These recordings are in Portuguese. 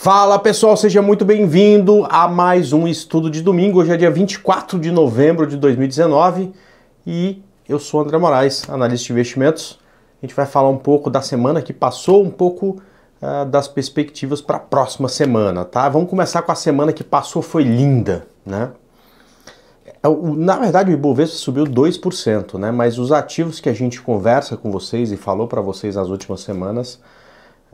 Fala pessoal, seja muito bem-vindo a mais um estudo de domingo. Hoje é dia 24 de novembro de 2019 e eu sou André Moraes, analista de investimentos. A gente vai falar um pouco da semana que passou, um pouco uh, das perspectivas para a próxima semana, tá? Vamos começar com a semana que passou, foi linda, né? É, na verdade, o Ibovespa subiu 2%, né? Mas os ativos que a gente conversa com vocês e falou para vocês nas últimas semanas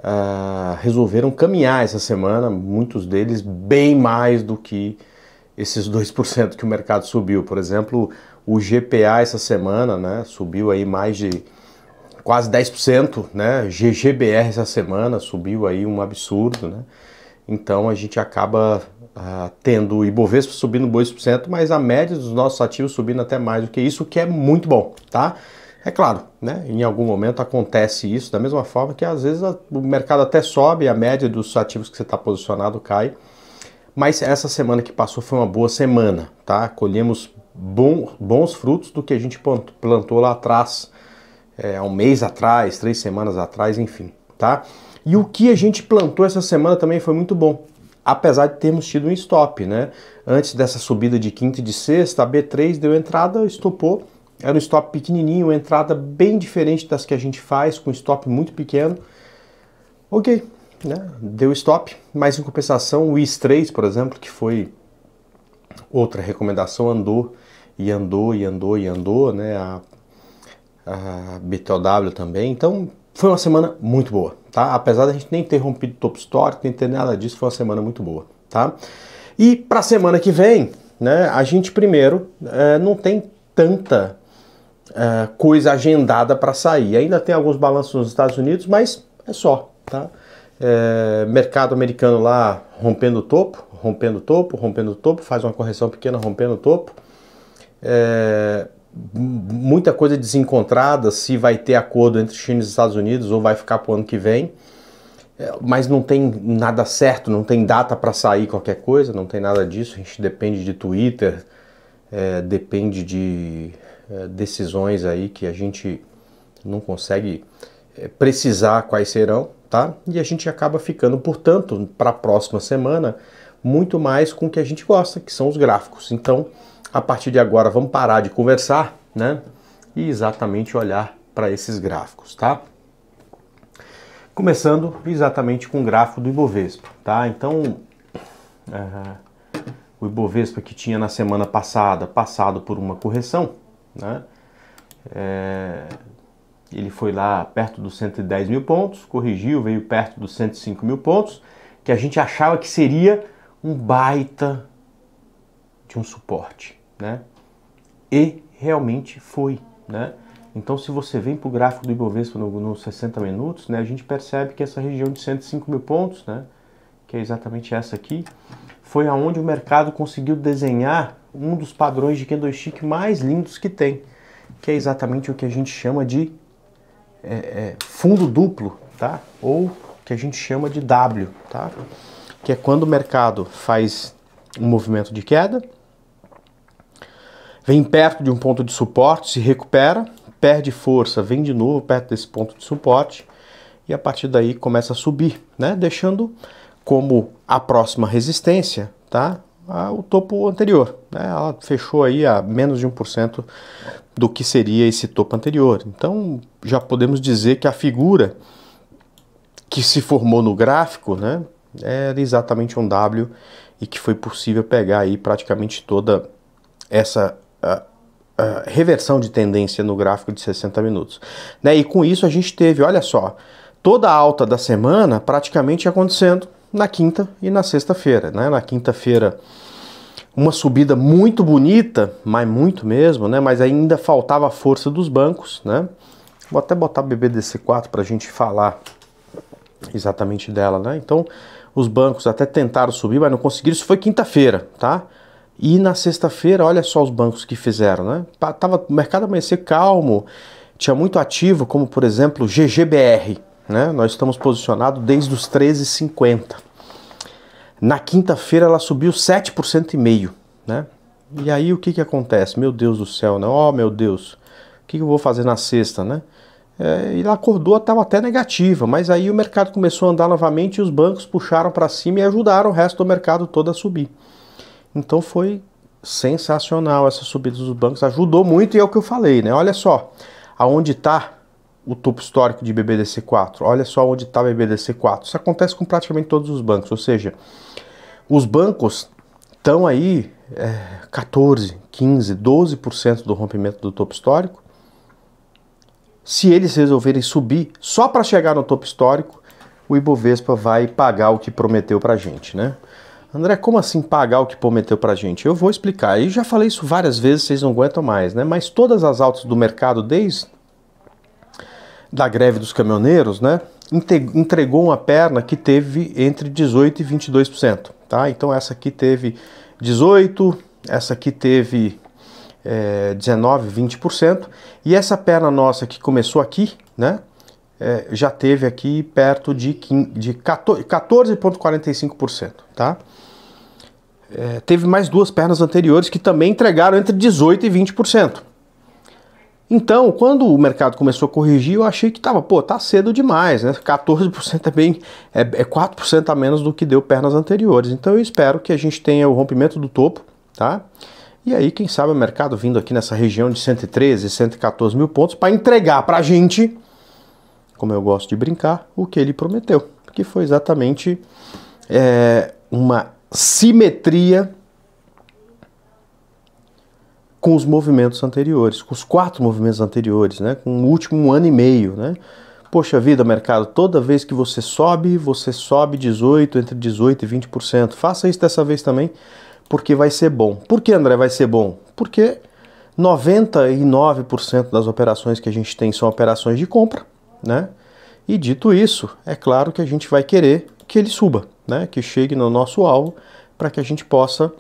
ah, resolveram caminhar essa semana, muitos deles bem mais do que esses 2% que o mercado subiu. Por exemplo, o GPA essa semana né, subiu aí mais de quase 10%, né? GGBR essa semana subiu aí um absurdo, né? Então a gente acaba uh, tendo o Ibovespa subindo 2%, mas a média dos nossos ativos subindo até mais do que isso, o que é muito bom, tá? É claro, né? em algum momento acontece isso, da mesma forma que às vezes o mercado até sobe, a média dos ativos que você está posicionado cai. Mas essa semana que passou foi uma boa semana, tá? Colhemos bom, bons frutos do que a gente plantou lá atrás, é, um mês atrás, três semanas atrás, enfim, tá? E o que a gente plantou essa semana também foi muito bom, apesar de termos tido um stop, né? Antes dessa subida de quinta e de sexta, a B3 deu entrada, estopou era um stop pequenininho, entrada bem diferente das que a gente faz, com stop muito pequeno. Ok, né? deu stop, mas em compensação o IS-3, por exemplo, que foi outra recomendação, andou e andou e andou e andou, né? A, a BTOW também, então foi uma semana muito boa, tá? Apesar da gente nem ter rompido top stock, nem ter nada disso, foi uma semana muito boa, tá? E para a semana que vem, né, a gente primeiro é, não tem tanta é, coisa agendada para sair. Ainda tem alguns balanços nos Estados Unidos, mas é só, tá? É, mercado americano lá rompendo o topo, rompendo o topo, rompendo o topo, faz uma correção pequena rompendo o topo. É, muita coisa desencontrada se vai ter acordo entre China e Estados Unidos ou vai ficar para o ano que vem. É, mas não tem nada certo, não tem data para sair qualquer coisa, não tem nada disso. A gente depende de Twitter, é, depende de eh, decisões aí que a gente não consegue eh, precisar quais serão, tá? E a gente acaba ficando, portanto, para a próxima semana, muito mais com o que a gente gosta, que são os gráficos. Então, a partir de agora, vamos parar de conversar, né? E exatamente olhar para esses gráficos, tá? Começando exatamente com o gráfico do Ibovespa, tá? Então, uh, o Ibovespa que tinha na semana passada passado por uma correção, né? É, ele foi lá perto dos 110 mil pontos, corrigiu, veio perto dos 105 mil pontos, que a gente achava que seria um baita de um suporte, né? E realmente foi, né? Então, se você vem para o gráfico do Ibovespa nos no 60 minutos, né, a gente percebe que essa região de 105 mil pontos, né, que é exatamente essa aqui, foi aonde o mercado conseguiu desenhar um dos padrões de candlestick mais lindos que tem, que é exatamente o que a gente chama de é, é, fundo duplo, tá? Ou que a gente chama de W, tá? Que é quando o mercado faz um movimento de queda, vem perto de um ponto de suporte, se recupera, perde força, vem de novo perto desse ponto de suporte e a partir daí começa a subir, né? Deixando como a próxima resistência, tá? ao topo anterior. Né? Ela fechou aí a menos de 1% do que seria esse topo anterior. Então já podemos dizer que a figura que se formou no gráfico né, era exatamente um W e que foi possível pegar aí praticamente toda essa a, a reversão de tendência no gráfico de 60 minutos. Né? E com isso a gente teve, olha só, toda a alta da semana praticamente acontecendo na quinta e na sexta-feira. Né? Na quinta-feira, uma subida muito bonita, mas muito mesmo, né? mas ainda faltava a força dos bancos. Né? Vou até botar BBDC4 para a gente falar exatamente dela. Né? Então, os bancos até tentaram subir, mas não conseguiram. Isso foi quinta-feira, tá? E na sexta-feira, olha só os bancos que fizeram, né? Tava, o mercado amanheceu calmo, tinha muito ativo, como por exemplo GGBR, né? Nós estamos posicionados desde os 13,50. Na quinta-feira ela subiu 7,5%, e meio, né? E aí o que que acontece? Meu Deus do céu, né? Oh, meu Deus. O que, que eu vou fazer na sexta, né? É, e ela acordou, estava até negativa, mas aí o mercado começou a andar novamente e os bancos puxaram para cima e ajudaram o resto do mercado todo a subir. Então foi sensacional essa subida dos bancos, ajudou muito e é o que eu falei, né? Olha só, aonde está o topo histórico de BBDC 4. Olha só onde está BBDC 4. Isso acontece com praticamente todos os bancos, ou seja, os bancos estão aí é, 14, 15, 12% do rompimento do topo histórico. Se eles resolverem subir só para chegar no topo histórico, o Ibovespa vai pagar o que prometeu para a gente, né? André, como assim pagar o que prometeu para a gente? Eu vou explicar. E já falei isso várias vezes, vocês não aguentam mais, né? Mas todas as altas do mercado desde da greve dos caminhoneiros, né, entregou uma perna que teve entre 18 e 22%, tá? Então essa aqui teve 18, essa aqui teve é, 19, 20%, e essa perna nossa que começou aqui, né, é, já teve aqui perto de, 15, de 14,45%, tá? É, teve mais duas pernas anteriores que também entregaram entre 18 e 20%. Então, quando o mercado começou a corrigir, eu achei que estava, pô, tá cedo demais, né? 14% é bem, é, 4% é a menos do que deu pernas anteriores. Então, eu espero que a gente tenha o rompimento do topo, tá? E aí, quem sabe o mercado vindo aqui nessa região de 113, 114 mil pontos para entregar para a gente, como eu gosto de brincar, o que ele prometeu, que foi exatamente é, uma simetria com os movimentos anteriores, com os quatro movimentos anteriores, né? com o último um ano e meio. Né? Poxa vida, mercado, toda vez que você sobe, você sobe 18, entre 18% e 20%. Faça isso dessa vez também, porque vai ser bom. Por que, André, vai ser bom? Porque 99% das operações que a gente tem são operações de compra, né? E dito isso, é claro que a gente vai querer que ele suba, né? Que chegue no nosso alvo para que a gente possa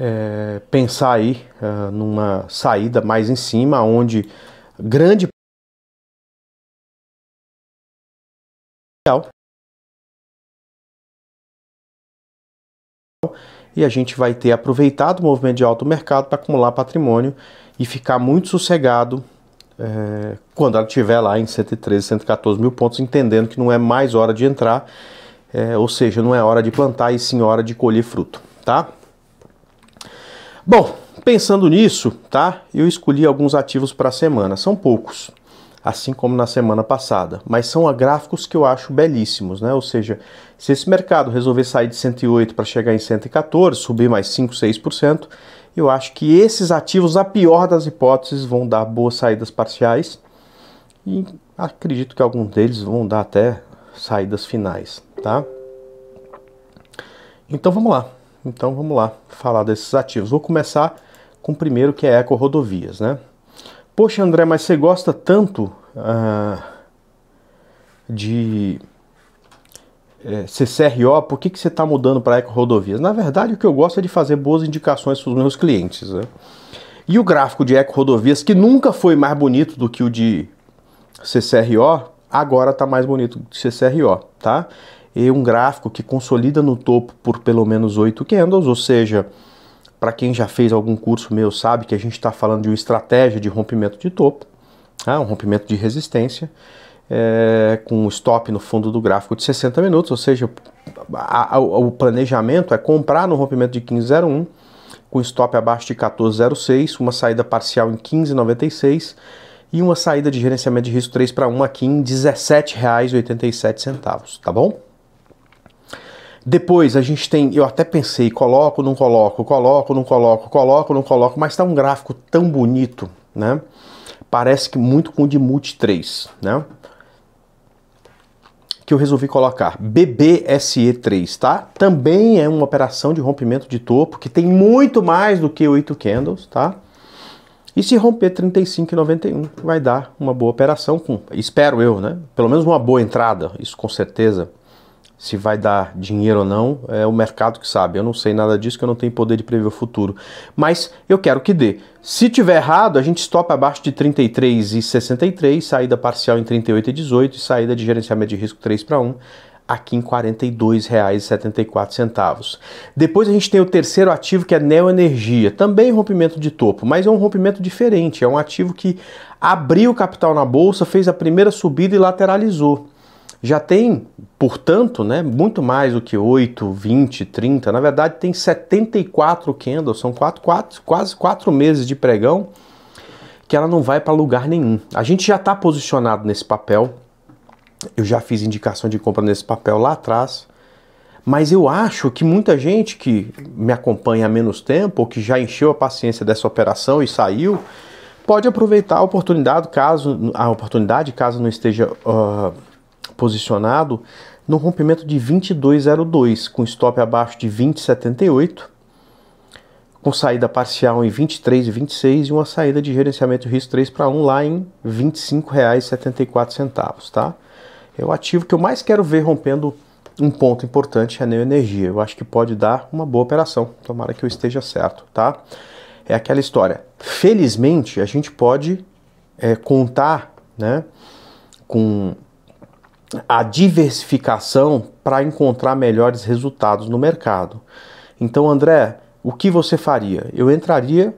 é, pensar aí uh, numa saída mais em cima, onde grande e a gente vai ter aproveitado o movimento de alto mercado para acumular patrimônio e ficar muito sossegado é, quando ela estiver lá em 113, 114 mil pontos, entendendo que não é mais hora de entrar, é, ou seja, não é hora de plantar e sim hora de colher fruto, tá? Bom, pensando nisso, tá? Eu escolhi alguns ativos para a semana, são poucos, assim como na semana passada, mas são gráficos que eu acho belíssimos, né? Ou seja, se esse mercado resolver sair de 108 para chegar em 114, subir mais 5, 6%, eu acho que esses ativos, a pior das hipóteses, vão dar boas saídas parciais e acredito que alguns deles vão dar até saídas finais, tá? Então vamos lá. Então vamos lá falar desses ativos. Vou começar com o primeiro que é Eco Rodovias, né? Poxa, André, mas você gosta tanto ah, de é, eh, CCRO, por que, que você está mudando para Eco Rodovias? Na verdade, o que eu gosto é de fazer boas indicações para os meus clientes. Né? E o gráfico de Eco Rodovias, que nunca foi mais bonito do que o de CCRO, agora está mais bonito do que CCRO, tá? e um gráfico que consolida no topo por pelo menos 8 candles, ou seja, para quem já fez algum curso meu sabe que a gente está falando de uma estratégia de rompimento de topo, tá? um rompimento de resistência, é, com um stop no fundo do gráfico de 60 minutos, ou seja, a, a, o planejamento é comprar no rompimento de 15,01, com stop abaixo de 14,06, uma saída parcial em 15,96 e uma saída de gerenciamento de risco 3 para 1 aqui em R$ 17,87, tá bom? Depois a gente tem, eu até pensei, coloco, não coloco, coloco, não coloco, coloco, não coloco, mas está um gráfico tão bonito, né? Parece que muito com o de Multi 3, né? Que eu resolvi colocar BBSE3, tá? Também é uma operação de rompimento de topo que tem muito mais do que 8 candles, tá? E se romper 35,91 vai dar uma boa operação com, espero eu, né? Pelo menos uma boa entrada, isso com certeza se vai dar dinheiro ou não, é o mercado que sabe. Eu não sei nada disso, que eu não tenho poder de prever o futuro. Mas eu quero que dê. Se tiver errado, a gente stop abaixo de 33,63, saída parcial em 38,18 e saída de gerenciamento de risco 3 para 1 aqui em R$ 42,74. Depois a gente tem o terceiro ativo que é Neoenergia, também rompimento de topo, mas é um rompimento diferente, é um ativo que abriu capital na bolsa, fez a primeira subida e lateralizou já tem, portanto, né, muito mais do que 8, 20, 30. Na verdade, tem 74 candles, são quatro, quatro, quase quatro meses de pregão que ela não vai para lugar nenhum. A gente já está posicionado nesse papel. Eu já fiz indicação de compra nesse papel lá atrás. Mas eu acho que muita gente que me acompanha há menos tempo, ou que já encheu a paciência dessa operação e saiu, pode aproveitar a oportunidade caso a oportunidade caso não esteja uh, posicionado no rompimento de 2202, com stop abaixo de 2078, com saída parcial em 23,26 e uma saída de gerenciamento de risco 3 para 1 lá em R$ 25,74, tá? É o ativo que eu mais quero ver rompendo um ponto importante, é a Neoenergia. Eu acho que pode dar uma boa operação, tomara que eu esteja certo, tá? É aquela história. Felizmente, a gente pode é, contar, né, com a diversificação para encontrar melhores resultados no mercado. Então, André, o que você faria? Eu entraria,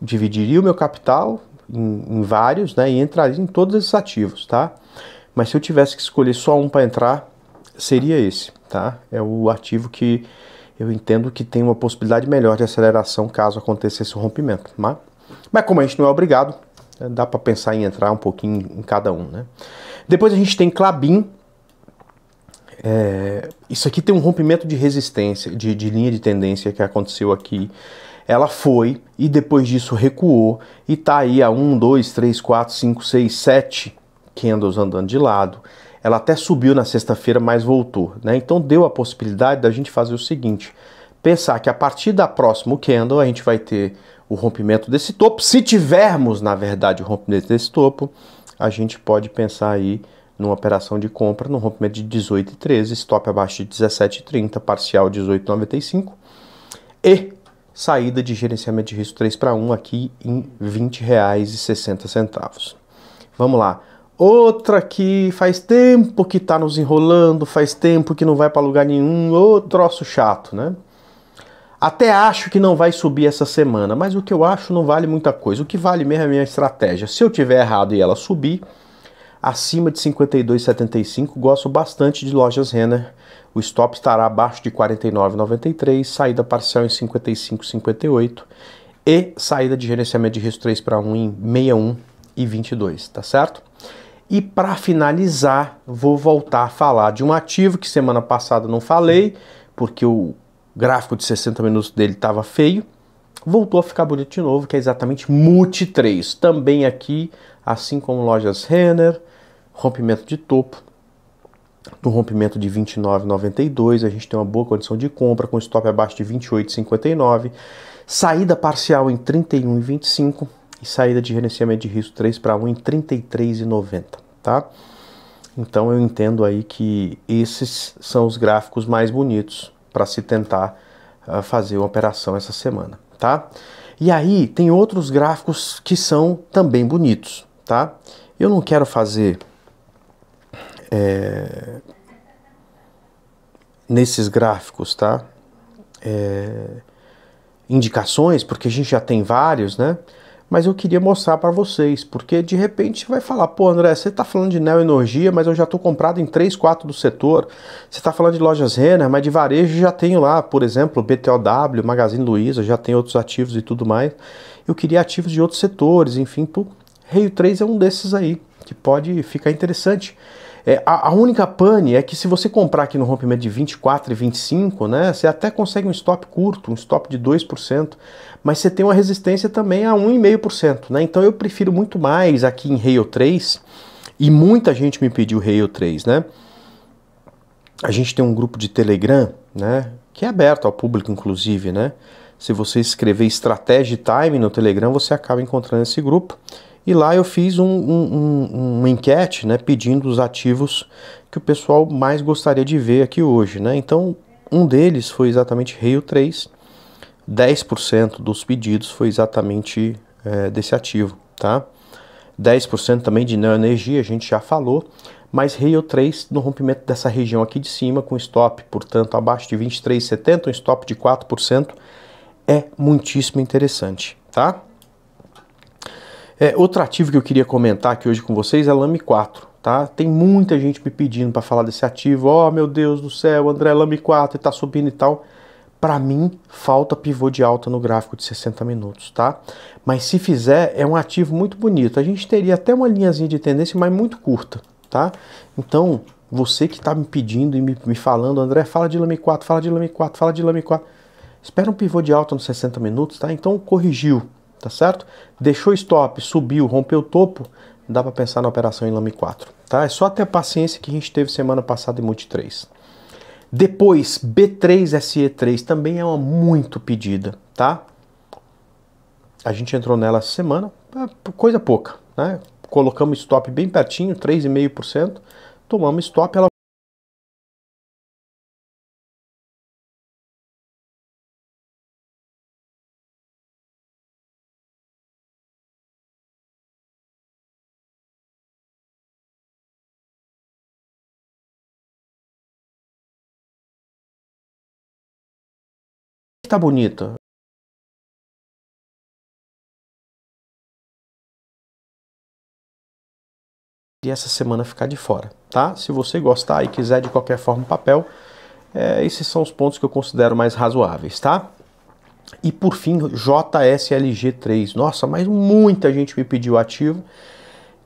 dividiria o meu capital em, em vários, né, e entraria em todos esses ativos, tá? Mas se eu tivesse que escolher só um para entrar, seria esse, tá? É o ativo que eu entendo que tem uma possibilidade melhor de aceleração caso acontecesse o rompimento, mas, tá? mas como a gente não é obrigado, dá para pensar em entrar um pouquinho em cada um, né? Depois a gente tem Clabin. É, isso aqui tem um rompimento de resistência, de, de linha de tendência que aconteceu aqui ela foi e depois disso recuou e tá aí a 1, 2, 3, 4, 5, 6, 7 candles andando de lado. Ela até subiu na sexta-feira, mas voltou, né? Então deu a possibilidade da gente fazer o seguinte: pensar que a partir da próxima candle a gente vai ter o rompimento desse topo, se tivermos, na verdade, o rompimento desse topo a gente pode pensar aí numa operação de compra no rompimento de 18,13, stop abaixo de 17,30, parcial 18,95 e saída de gerenciamento de risco 3 para 1 aqui em R$ 20,60. Vamos lá. Outra que faz tempo que está nos enrolando, faz tempo que não vai para lugar nenhum, outro troço chato, né? Até acho que não vai subir essa semana, mas o que eu acho não vale muita coisa. O que vale mesmo é a minha estratégia. Se eu tiver errado e ela subir, acima de 52,75, gosto bastante de lojas Renner. O stop estará abaixo de 49,93, saída parcial em 55,58 e saída de gerenciamento de risco 3 para 1 em 61 e 22, tá certo? E para finalizar, vou voltar a falar de um ativo que semana passada não falei, porque o gráfico de 60 minutos dele estava feio, voltou a ficar bonito de novo, que é exatamente Multi 3. Também aqui, assim como lojas Renner, rompimento de topo, no rompimento de 29,92, a gente tem uma boa condição de compra, com stop abaixo de 28,59, saída parcial em 31,25 e saída de gerenciamento de risco 3 para 1 em 33,90, tá? Então eu entendo aí que esses são os gráficos mais bonitos para se tentar uh, fazer uma operação essa semana, tá? E aí tem outros gráficos que são também bonitos, tá? Eu não quero fazer é, nesses gráficos, tá? É, indicações, porque a gente já tem vários, né? mas eu queria mostrar para vocês, porque de repente vai falar, pô André, você está falando de neoenergia, mas eu já estou comprado em 3, 4 do setor, você está falando de lojas Renner, mas de varejo já tenho lá, por exemplo, BTOW, Magazine Luiza, já tem outros ativos e tudo mais, eu queria ativos de outros setores, enfim, pô, Rio 3 é um desses aí, que pode ficar interessante. É, a, a, única pane é que se você comprar aqui no rompimento de 24 e 25, né, você até consegue um stop curto, um stop de 2%, mas você tem uma resistência também a 1,5%. Né? Então eu prefiro muito mais aqui em Rail 3, e muita gente me pediu Rail 3, né? A gente tem um grupo de Telegram, né, que é aberto ao público inclusive, né? Se você escrever estratégia e time no Telegram, você acaba encontrando esse grupo. E lá eu fiz um, um, um, uma enquete né, pedindo os ativos que o pessoal mais gostaria de ver aqui hoje. Né? Então, um deles foi exatamente Rio 3. 10% dos pedidos foi exatamente é, desse ativo. Tá? 10% também de neoenergia, a gente já falou, mas Rio 3 no rompimento dessa região aqui de cima, com stop, portanto, abaixo de 23,70, um stop de 4%, é muitíssimo interessante, tá? É, outro ativo que eu queria comentar aqui hoje com vocês é Lame 4. Tá? Tem muita gente me pedindo para falar desse ativo. Oh, meu Deus do céu, André Lame 4 está subindo e tal. Para mim, falta pivô de alta no gráfico de 60 minutos, tá? Mas se fizer, é um ativo muito bonito. A gente teria até uma linhazinha de tendência, mas muito curta, tá? Então, você que está me pedindo e me, me, falando, André, fala de Lame 4, fala de Lame 4, fala de Lame 4. Espera um pivô de alta nos 60 minutos, tá? Então corrigiu tá certo? Deixou stop, subiu, rompeu o topo, dá para pensar na operação em lame 4, tá? É só ter a paciência que a gente teve semana passada em multi 3. Depois, B3SE3 também é uma muito pedida, tá? A gente entrou nela essa semana, é coisa pouca, né? Colocamos stop bem pertinho, 3,5%, tomamos stop, ela tá bonito e essa semana ficar de fora, tá? Se você gostar e quiser de qualquer forma papel, é, esses são os pontos que eu considero mais razoáveis, tá? E por fim, JSLG3. Nossa, mas muita gente me pediu ativo.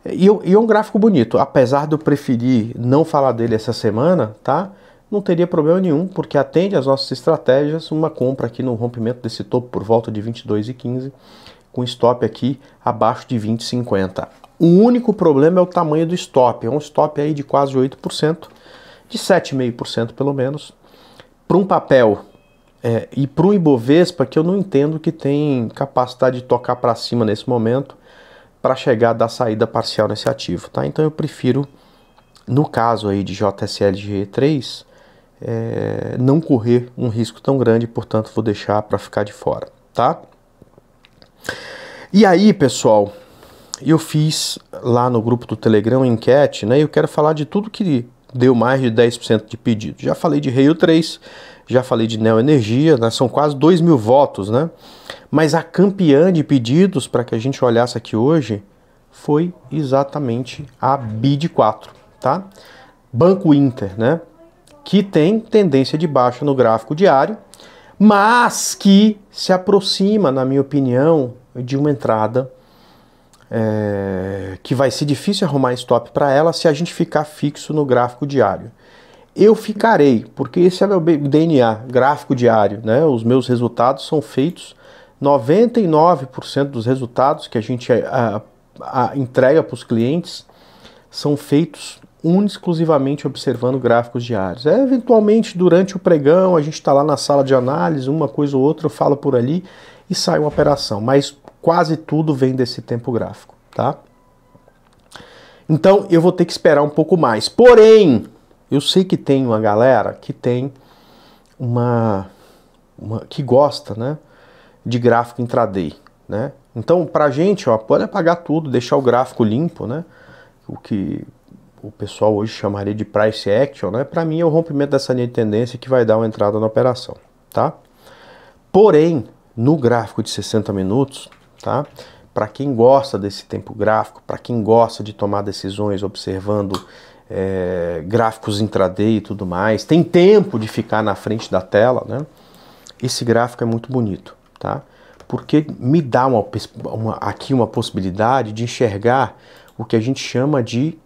E, e é um gráfico bonito, apesar de eu preferir não falar dele essa semana, tá? não teria problema nenhum, porque atende às nossas estratégias uma compra aqui no rompimento desse topo por volta de 22,15, com stop aqui abaixo de 20,50. O único problema é o tamanho do stop, é um stop aí de quase 8%, de 7,5% pelo menos, para um papel é, e para um Ibovespa que eu não entendo que tem capacidade de tocar para cima nesse momento para chegar da saída parcial nesse ativo, tá? Então eu prefiro, no caso aí de JSLG3, é, não correr um risco tão grande, portanto vou deixar para ficar de fora, tá? E aí, pessoal, eu fiz lá no grupo do Telegram enquete, né? Eu quero falar de tudo que deu mais de 10% de pedido. Já falei de Rio 3, já falei de Neo Energia, né? são quase 2 mil votos, né? Mas a campeã de pedidos para que a gente olhasse aqui hoje foi exatamente a BID 4, tá? Banco Inter, né? que tem tendência de baixa no gráfico diário, mas que se aproxima, na minha opinião, de uma entrada é, que vai ser difícil arrumar stop para ela se a gente ficar fixo no gráfico diário. Eu ficarei, porque esse é meu DNA, gráfico diário, né? Os meus resultados são feitos 99% dos resultados que a gente eh, a, a, entrega para os clientes são feitos exclusivamente observando gráficos diários. É, eventualmente, durante o pregão, a gente está lá na sala de análise, uma coisa ou outra, fala por ali e sai uma operação, mas quase tudo vem desse tempo gráfico, tá? Então eu vou ter que esperar um pouco mais. Porém, eu sei que tem uma galera que tem uma, uma que gosta, né, de gráfico intraday, né? Então, pra gente, ó, pode apagar tudo, deixar o gráfico limpo, né? O que o pessoal hoje chamaria de price action, né? Para mim é o rompimento dessa linha de tendência que vai dar uma entrada na operação, tá? Porém, no gráfico de 60 minutos, tá? Para quem gosta desse tempo gráfico, para quem gosta de tomar decisões observando é, gráficos intraday e tudo mais, tem tempo de ficar na frente da tela, né? Esse gráfico é muito bonito, tá? Porque me dá uma, uma aqui uma possibilidade de enxergar o que a gente chama de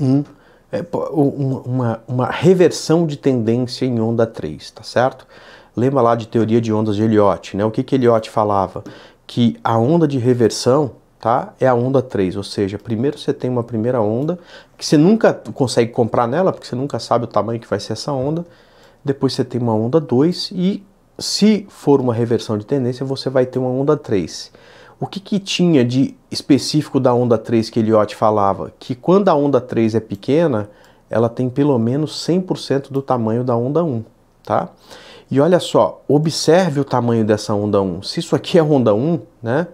um, é, uma, uma reversão de tendência em onda 3, tá certo? Lembra lá de teoria de ondas de Eliot, né? O que, que Eliot falava? Que a onda de reversão tá? É a onda 3, ou seja, primeiro você tem uma primeira onda que você nunca consegue comprar nela, porque você nunca sabe o tamanho que vai ser essa onda. Depois você tem uma onda 2 e se for uma reversão de tendência, você vai ter uma onda 3. O que, que tinha de específico da onda 3 que Eliot falava? Que quando a onda 3 é pequena, ela tem pelo menos 100% do tamanho da onda 1, tá? E olha só, observe o tamanho dessa onda 1. Se isso aqui é onda 1, né?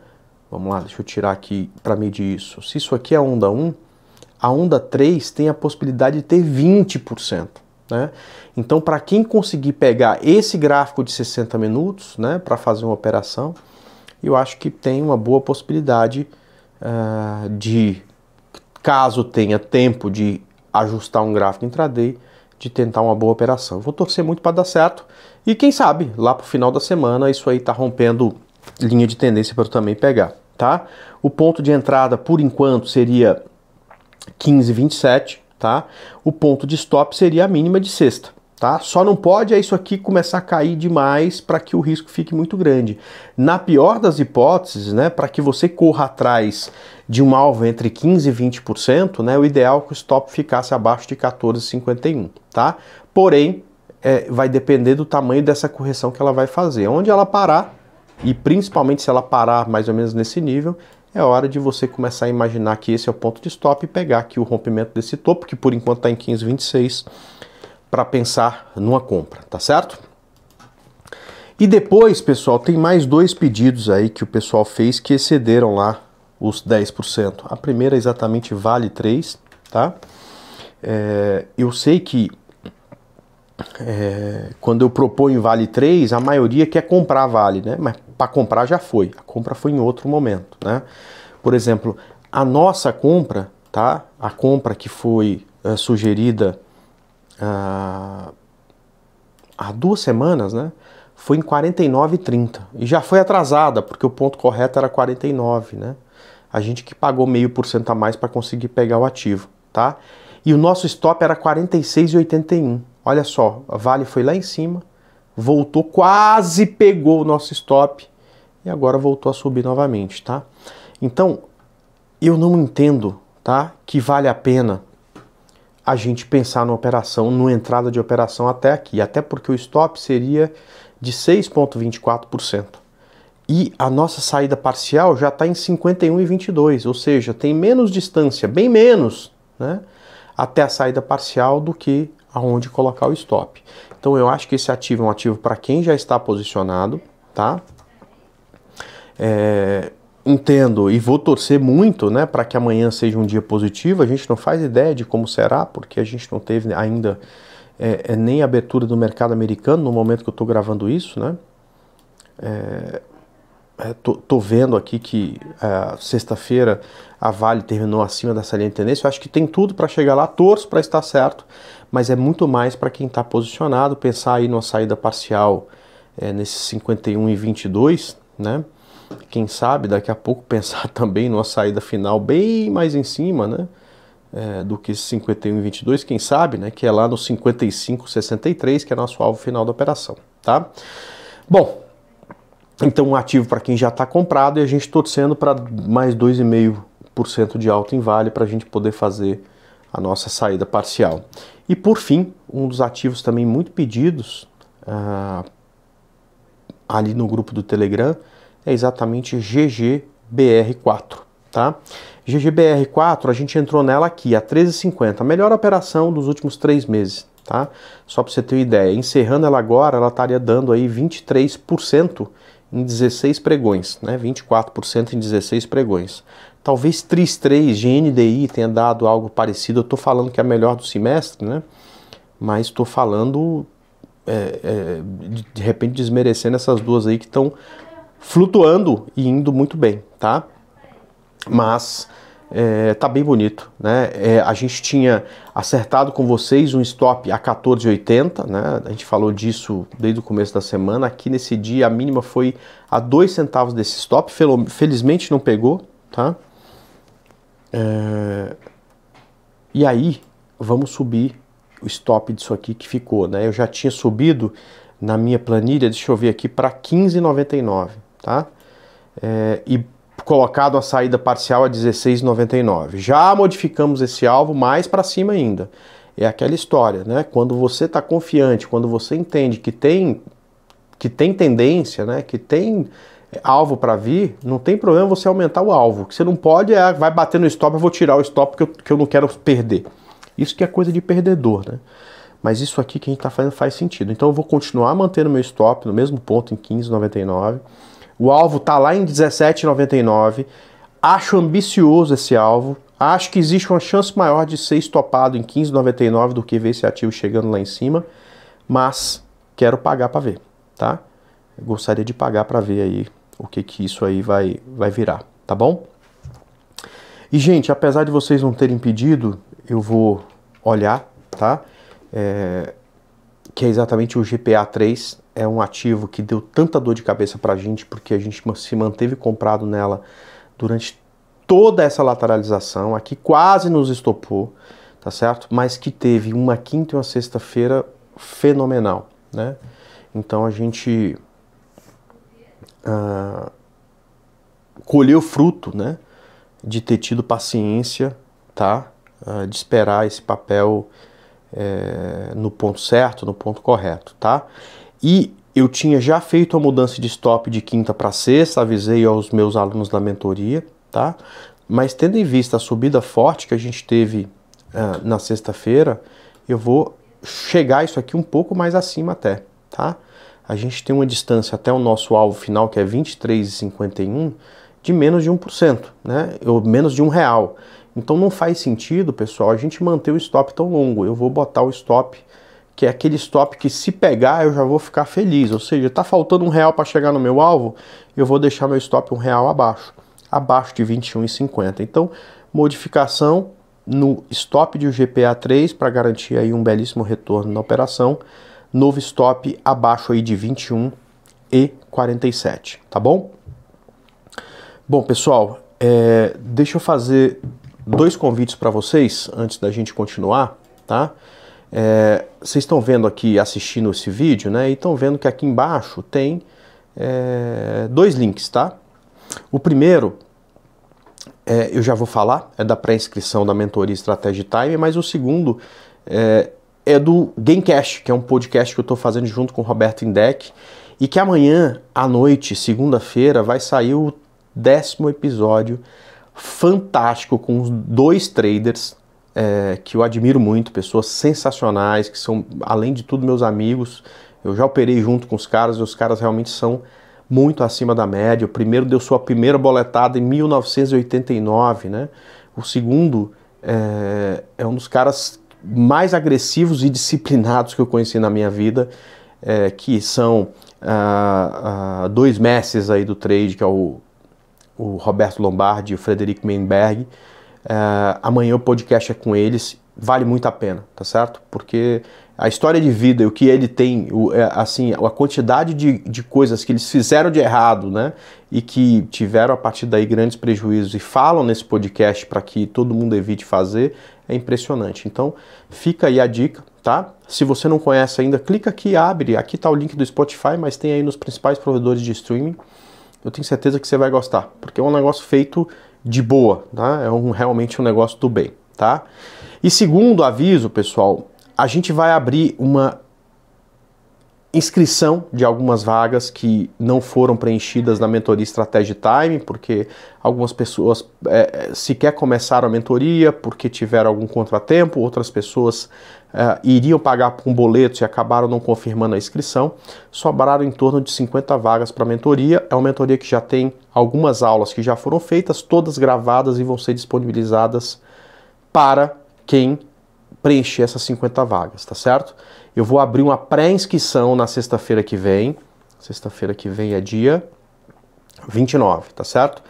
Vamos lá, deixa eu tirar aqui para medir isso. Se isso aqui é onda 1, a onda 3 tem a possibilidade de ter 20%. Né? Então, para quem conseguir pegar esse gráfico de 60 minutos né, para fazer uma operação, eu acho que tem uma boa possibilidade uh, de, caso tenha tempo de ajustar um gráfico intraday, de tentar uma boa operação. Vou torcer muito para dar certo e quem sabe lá para o final da semana isso aí está rompendo linha de tendência para eu também pegar, tá? O ponto de entrada por enquanto seria 15,27, tá? O ponto de stop seria a mínima de sexta tá? Só não pode é isso aqui começar a cair demais para que o risco fique muito grande. Na pior das hipóteses, né, para que você corra atrás de um alvo entre 15 e 20%, né, o ideal é que o stop ficasse abaixo de 14,51, tá? Porém, é, vai depender do tamanho dessa correção que ela vai fazer. Onde ela parar, e principalmente se ela parar mais ou menos nesse nível, é hora de você começar a imaginar que esse é o ponto de stop e pegar aqui o rompimento desse topo, que por enquanto está em 15,26 para pensar numa compra, tá certo? E depois, pessoal, tem mais dois pedidos aí que o pessoal fez que excederam lá os 10%. A primeira exatamente vale 3, tá? É, eu sei que é, quando eu proponho vale 3, a maioria quer comprar vale, né? Mas para comprar já foi. A compra foi em outro momento, né? Por exemplo, a nossa compra, tá? A compra que foi é, sugerida ah, há duas semanas, né? Foi em 49,30 e já foi atrasada, porque o ponto correto era 49, né? A gente que pagou meio por cento a mais para conseguir pegar o ativo, tá? E o nosso stop era 46,81. Olha só, a Vale foi lá em cima, voltou, quase pegou o nosso stop e agora voltou a subir novamente, tá? Então, eu não entendo, tá? Que vale a pena a gente pensar na operação, na entrada de operação até aqui, até porque o stop seria de 6,24%. E a nossa saída parcial já está em 51,22, ou seja, tem menos distância, bem menos, né, até a saída parcial do que aonde colocar o stop. Então eu acho que esse ativo é um ativo para quem já está posicionado, tá? É, entendo e vou torcer muito, né, para que amanhã seja um dia positivo. A gente não faz ideia de como será, porque a gente não teve ainda é, é nem abertura do mercado americano no momento que eu estou gravando isso, né? É, é, tô, tô vendo aqui que é, sexta-feira a Vale terminou acima dessa linha de tendência. Eu acho que tem tudo para chegar lá, torço para estar certo, mas é muito mais para quem está posicionado pensar aí numa saída parcial é, nesses 51 e 22, né? quem sabe daqui a pouco pensar também numa saída final bem mais em cima, né? É, do que 51 e 22, quem sabe, né? Que é lá no 55, 63, que é nosso alvo final da operação, tá? Bom, então um ativo para quem já está comprado e a gente torcendo para mais 2,5% de alta em Vale para a gente poder fazer a nossa saída parcial. E por fim, um dos ativos também muito pedidos ah, ali no grupo do Telegram é exatamente GGBR4, tá? GGBR4, a gente entrou nela aqui, a 13,50, a melhor operação dos últimos três meses, tá? Só para você ter uma ideia, encerrando ela agora, ela estaria dando aí 23% em 16 pregões, né? 24% em 16 pregões. Talvez 33 3, GNDI tenha dado algo parecido, eu tô falando que é a melhor do semestre, né? Mas estou falando, é, é, de repente, desmerecendo essas duas aí que estão flutuando e indo muito bem, tá? Mas é, tá bem bonito, né? É, a gente tinha acertado com vocês um stop a 14,80, né? A gente falou disso desde o começo da semana. Aqui nesse dia a mínima foi a 2 centavos desse stop, felizmente não pegou, tá? É, e aí vamos subir o stop disso aqui que ficou, né? Eu já tinha subido na minha planilha, deixa eu ver aqui, para 15,99 tá? É, e colocado a saída parcial a 16,99. Já modificamos esse alvo mais para cima ainda. É aquela história, né? Quando você está confiante, quando você entende que tem que tem tendência, né? Que tem alvo para vir, não tem problema você aumentar o alvo. O que você não pode é ah, vai bater no stop, eu vou tirar o stop que eu, que eu não quero perder. Isso que é coisa de perdedor, né? Mas isso aqui que a gente está fazendo faz sentido. Então eu vou continuar mantendo meu stop no mesmo ponto em 15,99 o alvo está lá em 17,99. Acho ambicioso esse alvo. Acho que existe uma chance maior de ser estopado em 15,99 do que ver esse ativo chegando lá em cima, mas quero pagar para ver, tá? Eu gostaria de pagar para ver aí o que que isso aí vai vai virar, tá bom? E gente, apesar de vocês não terem pedido, eu vou olhar, tá? É, que é exatamente o GPA 3. É um ativo que deu tanta dor de cabeça para a gente, porque a gente se manteve comprado nela durante toda essa lateralização, aqui quase nos estopou, tá certo? Mas que teve uma quinta e uma sexta-feira fenomenal, né? Então a gente uh, colheu fruto, né? De ter tido paciência, tá? Uh, de esperar esse papel é, no ponto certo, no ponto correto, tá? E eu tinha já feito a mudança de stop de quinta para sexta, avisei aos meus alunos da mentoria, tá? Mas tendo em vista a subida forte que a gente teve uh, na sexta-feira, eu vou chegar isso aqui um pouco mais acima até, tá? A gente tem uma distância até o nosso alvo final, que é 23,51, de menos de 1%, né? Ou menos de um real. Então não faz sentido, pessoal, a gente manter o stop tão longo. Eu vou botar o stop, que é aquele stop que se pegar eu já vou ficar feliz. Ou seja, está faltando um real para chegar no meu alvo, eu vou deixar meu stop um real abaixo, abaixo de 21,50. Então, modificação no stop de GPA 3 para garantir aí um belíssimo retorno na operação. Novo stop abaixo aí de 21 e 47, tá bom? Bom, pessoal, é, deixa eu fazer dois convites para vocês antes da gente continuar, tá? É, vocês estão vendo aqui, assistindo esse vídeo, né? E estão vendo que aqui embaixo tem é, dois links, tá? O primeiro, é, eu já vou falar, é da pré-inscrição da mentoria Estratégia Time, mas o segundo é, é do Gamecast, que é um podcast que eu estou fazendo junto com o Roberto Indec, e que amanhã à noite, segunda-feira, vai sair o décimo episódio fantástico com dois traders é, que eu admiro muito, pessoas sensacionais, que são, além de tudo, meus amigos. Eu já operei junto com os caras e os caras realmente são muito acima da média. O primeiro deu sua primeira boletada em 1989, né? O segundo é, é um dos caras mais agressivos e disciplinados que eu conheci na minha vida, é, que são ah, ah, dois mestres aí do trade, que é o o Roberto Lombardi e o Frederico Meinberg. É, amanhã o podcast é com eles, vale muito a pena, tá certo? Porque a história de vida, o que ele tem, o, é, assim, a quantidade de, de coisas que eles fizeram de errado, né? E que tiveram a partir daí grandes prejuízos e falam nesse podcast para que todo mundo evite fazer, é impressionante. Então, fica aí a dica, tá? Se você não conhece ainda, clica aqui, abre. Aqui está o link do Spotify, mas tem aí nos principais provedores de streaming eu tenho certeza que você vai gostar, porque é um negócio feito de boa, tá? É um, realmente um negócio do bem, tá? E segundo aviso, pessoal, a gente vai abrir uma inscrição de algumas vagas que não foram preenchidas na mentoria Strategy Time, porque algumas pessoas é, é sequer começaram a mentoria porque tiveram algum contratempo, outras pessoas é, iriam pagar com boletos e acabaram não confirmando a inscrição. Sobraram em torno de 50 vagas para a mentoria. É uma mentoria que já tem algumas aulas que já foram feitas, todas gravadas e vão ser disponibilizadas para quem preencher essas 50 vagas, tá certo? Eu vou abrir uma pré-inscrição na sexta-feira que vem. Sexta-feira que vem é dia 29, tá certo?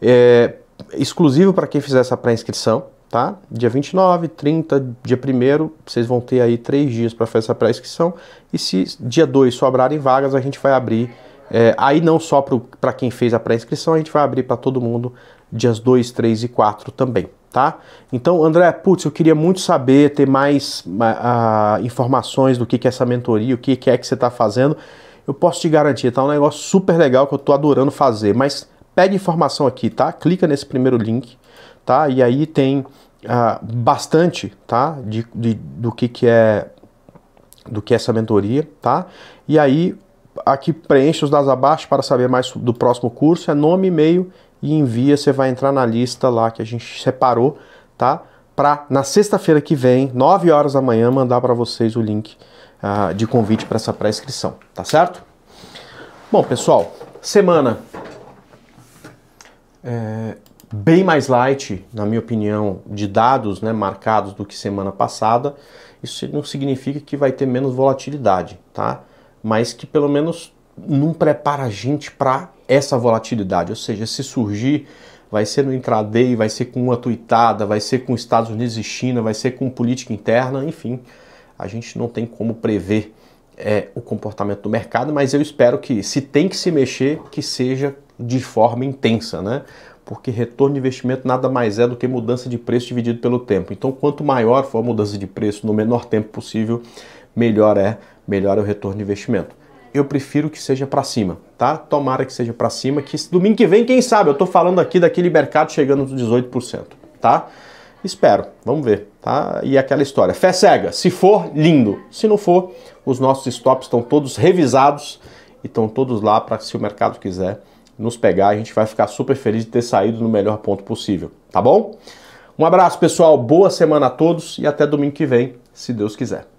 É exclusivo para quem fizer essa pré-inscrição, tá? Dia 29, 30, dia 1 vocês vão ter aí três dias para fazer essa pré-inscrição. E se dia 2 sobrarem vagas, a gente vai abrir. É, aí não só para quem fez a pré-inscrição, a gente vai abrir para todo mundo dias 2, 3 e 4 também, tá? Então, André, putz, eu queria muito saber, ter mais uh, informações do que, que é essa mentoria, o que, que é que você está fazendo. Eu posso te garantir, tá um negócio super legal que eu tô adorando fazer, mas pede informação aqui, tá? Clica nesse primeiro link, tá? E aí tem uh, bastante, tá? De, de, do que, que é do que é essa mentoria, tá? E aí aqui preenche os dados abaixo para saber mais do próximo curso, é nome, e-mail e envia, você vai entrar na lista lá que a gente separou, tá? Para na sexta-feira que vem, 9 horas da manhã, mandar para vocês o link uh, de convite para essa pré-inscrição, tá certo? Bom, pessoal, semana é, bem mais light, na minha opinião, de dados né, marcados do que semana passada. Isso não significa que vai ter menos volatilidade, tá? Mas que pelo menos não prepara a gente para essa volatilidade, ou seja, se surgir, vai ser no intraday, vai ser com uma tuitada, vai ser com Estados Unidos e China, vai ser com política interna, enfim, a gente não tem como prever é, o comportamento do mercado, mas eu espero que se tem que se mexer, que seja de forma intensa, né? Porque retorno de investimento nada mais é do que mudança de preço dividido pelo tempo. Então, quanto maior for a mudança de preço no menor tempo possível, melhor é, melhor é o retorno de investimento eu prefiro que seja para cima, tá? Tomara que seja para cima, que domingo que vem, quem sabe, eu tô falando aqui daquele mercado chegando nos 18%, tá? Espero, vamos ver, tá? E aquela história, fé cega, se for, lindo. Se não for, os nossos stops estão todos revisados e estão todos lá para se o mercado quiser nos pegar, a gente vai ficar super feliz de ter saído no melhor ponto possível, tá bom? Um abraço, pessoal, boa semana a todos e até domingo que vem, se Deus quiser.